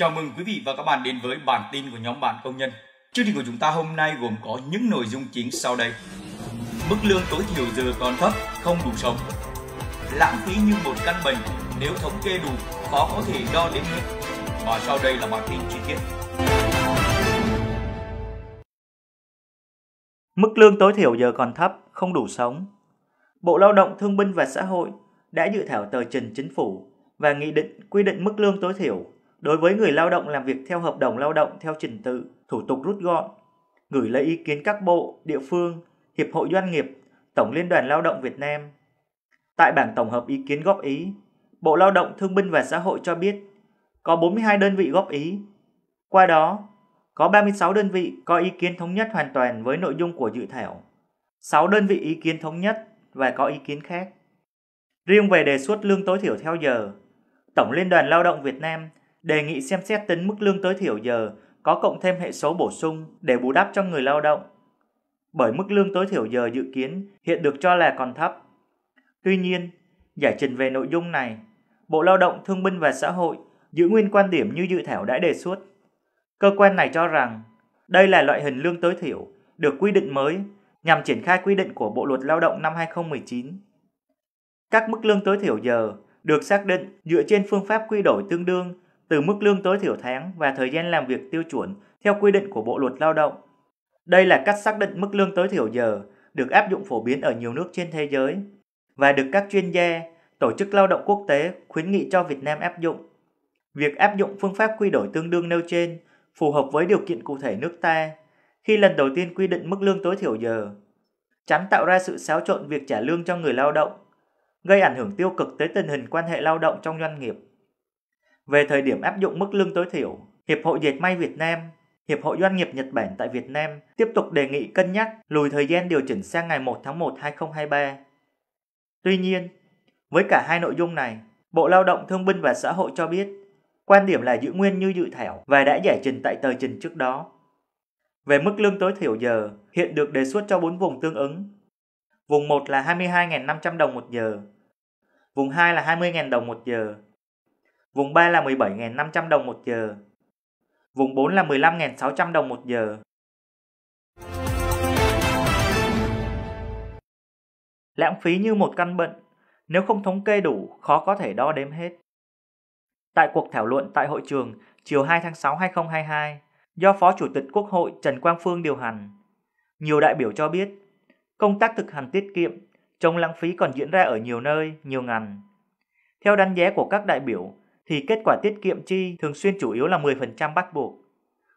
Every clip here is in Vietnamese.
Chào mừng quý vị và các bạn đến với bản tin của nhóm bạn công nhân. Chương trình của chúng ta hôm nay gồm có những nội dung chính sau đây. Mức lương tối thiểu giờ còn thấp, không đủ sống. Lãng phí như một căn bệnh, nếu thống kê đủ, khó có thể đo đến hết. Và sau đây là bản tin chi tiết. Mức lương tối thiểu giờ còn thấp, không đủ sống. Bộ Lao động Thương binh và Xã hội đã dự thảo tờ trình chính phủ và nghị định quy định mức lương tối thiểu Đối với người lao động làm việc theo hợp đồng lao động theo trình tự, thủ tục rút gọn, gửi lấy ý kiến các bộ, địa phương, hiệp hội doanh nghiệp, Tổng Liên đoàn Lao động Việt Nam. Tại bảng tổng hợp ý kiến góp ý, Bộ Lao động Thương binh và Xã hội cho biết có 42 đơn vị góp ý. Qua đó, có 36 đơn vị có ý kiến thống nhất hoàn toàn với nội dung của dự thảo, 6 đơn vị ý kiến thống nhất và có ý kiến khác. Riêng về đề xuất lương tối thiểu theo giờ, Tổng Liên đoàn Lao động Việt Nam đề nghị xem xét tính mức lương tối thiểu giờ có cộng thêm hệ số bổ sung để bù đắp cho người lao động. Bởi mức lương tối thiểu giờ dự kiến hiện được cho là còn thấp. Tuy nhiên, giải trình về nội dung này, Bộ Lao động Thương binh và Xã hội giữ nguyên quan điểm như dự thảo đã đề xuất. Cơ quan này cho rằng đây là loại hình lương tối thiểu được quy định mới nhằm triển khai quy định của Bộ luật Lao động năm 2019. Các mức lương tối thiểu giờ được xác định dựa trên phương pháp quy đổi tương đương từ mức lương tối thiểu tháng và thời gian làm việc tiêu chuẩn theo quy định của Bộ Luật Lao động. Đây là cách xác định mức lương tối thiểu giờ được áp dụng phổ biến ở nhiều nước trên thế giới và được các chuyên gia, tổ chức lao động quốc tế khuyến nghị cho Việt Nam áp dụng. Việc áp dụng phương pháp quy đổi tương đương nêu trên phù hợp với điều kiện cụ thể nước ta khi lần đầu tiên quy định mức lương tối thiểu giờ, tránh tạo ra sự xáo trộn việc trả lương cho người lao động, gây ảnh hưởng tiêu cực tới tình hình quan hệ lao động trong doanh nghiệp. Về thời điểm áp dụng mức lương tối thiểu, Hiệp hội Dệt may Việt Nam, Hiệp hội Doanh nghiệp Nhật Bản tại Việt Nam tiếp tục đề nghị cân nhắc lùi thời gian điều chỉnh sang ngày 1 tháng 1 2023. Tuy nhiên, với cả hai nội dung này, Bộ Lao động Thương binh và Xã hội cho biết, quan điểm là giữ nguyên như dự thảo và đã giải trình tại tờ trình trước đó. Về mức lương tối thiểu giờ, hiện được đề xuất cho 4 vùng tương ứng. Vùng 1 là 22.500 đồng một giờ, vùng 2 là 20.000 đồng một giờ, Vùng 3 là 17.500 đồng một giờ. Vùng 4 là 15.600 đồng một giờ. Lãng phí như một căn bệnh, nếu không thống kê đủ, khó có thể đo đếm hết. Tại cuộc thảo luận tại hội trường chiều 2 tháng 6 2022, do Phó Chủ tịch Quốc hội Trần Quang Phương điều hành, nhiều đại biểu cho biết công tác thực hành tiết kiệm, chống lãng phí còn diễn ra ở nhiều nơi, nhiều ngành. Theo đánh giá của các đại biểu, thì kết quả tiết kiệm chi thường xuyên chủ yếu là 10% bắt buộc.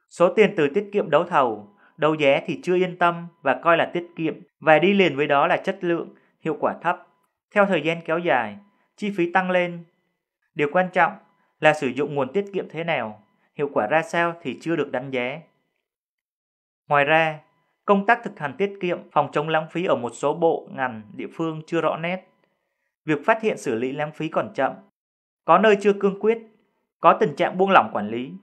Số tiền từ tiết kiệm đấu thầu, đấu giá thì chưa yên tâm và coi là tiết kiệm và đi liền với đó là chất lượng, hiệu quả thấp. Theo thời gian kéo dài, chi phí tăng lên. Điều quan trọng là sử dụng nguồn tiết kiệm thế nào, hiệu quả ra sao thì chưa được đánh giá. Ngoài ra, công tác thực hành tiết kiệm phòng chống lãng phí ở một số bộ, ngành, địa phương chưa rõ nét. Việc phát hiện xử lý lãng phí còn chậm, có nơi chưa cương quyết, có tình trạng buông lỏng quản lý.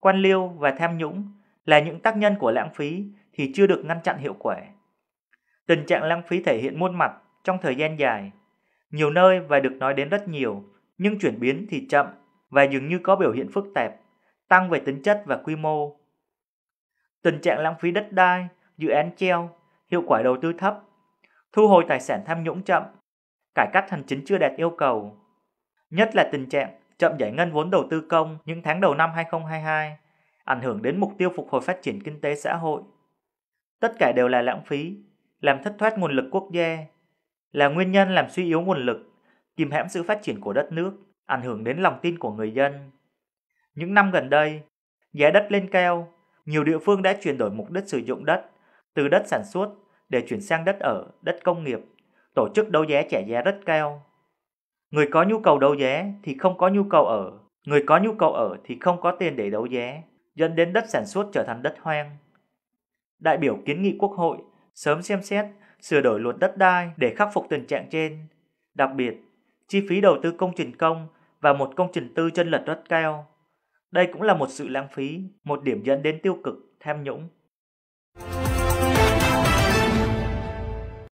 Quan liêu và tham nhũng là những tác nhân của lãng phí thì chưa được ngăn chặn hiệu quả. Tình trạng lãng phí thể hiện muôn mặt trong thời gian dài, nhiều nơi và được nói đến rất nhiều, nhưng chuyển biến thì chậm và dường như có biểu hiện phức tạp, tăng về tính chất và quy mô. Tình trạng lãng phí đất đai, dự án treo, hiệu quả đầu tư thấp, thu hồi tài sản tham nhũng chậm, cải cách hành chính chưa đạt yêu cầu, nhất là tình trạng chậm giải ngân vốn đầu tư công những tháng đầu năm 2022, ảnh hưởng đến mục tiêu phục hồi phát triển kinh tế xã hội. Tất cả đều là lãng phí, làm thất thoát nguồn lực quốc gia, là nguyên nhân làm suy yếu nguồn lực, kìm hãm sự phát triển của đất nước, ảnh hưởng đến lòng tin của người dân. Những năm gần đây, giá đất lên cao, nhiều địa phương đã chuyển đổi mục đích sử dụng đất từ đất sản xuất để chuyển sang đất ở, đất công nghiệp, tổ chức đấu giá trả giá rất cao. Người có nhu cầu đấu giá thì không có nhu cầu ở, người có nhu cầu ở thì không có tiền để đấu giá, dẫn đến đất sản xuất trở thành đất hoang. Đại biểu kiến nghị Quốc hội sớm xem xét sửa đổi luật đất đai để khắc phục tình trạng trên. Đặc biệt, chi phí đầu tư công trình công và một công trình tư chân lật rất cao. Đây cũng là một sự lãng phí, một điểm dẫn đến tiêu cực, tham nhũng.